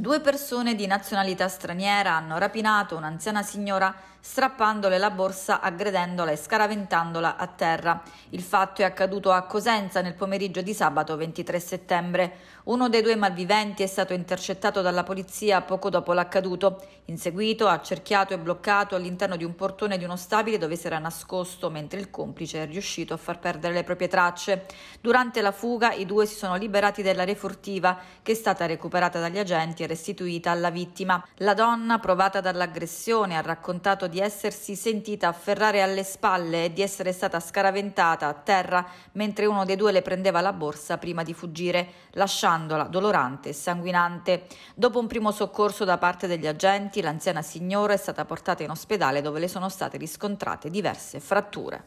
Due persone di nazionalità straniera hanno rapinato un'anziana signora strappandole la borsa, aggredendola e scaraventandola a terra. Il fatto è accaduto a Cosenza nel pomeriggio di sabato 23 settembre. Uno dei due malviventi è stato intercettato dalla polizia poco dopo l'accaduto. Inseguito, accerchiato e bloccato all'interno di un portone di uno stabile dove si era nascosto mentre il complice è riuscito a far perdere le proprie tracce. Durante la fuga i due si sono liberati della refurtiva che è stata recuperata dagli agenti e restituita alla vittima. La donna, provata dall'aggressione, ha raccontato di essersi sentita afferrare alle spalle e di essere stata scaraventata a terra mentre uno dei due le prendeva la borsa prima di fuggire, lasciandola dolorante e sanguinante. Dopo un primo soccorso da parte degli agenti, l'anziana signora è stata portata in ospedale dove le sono state riscontrate diverse fratture.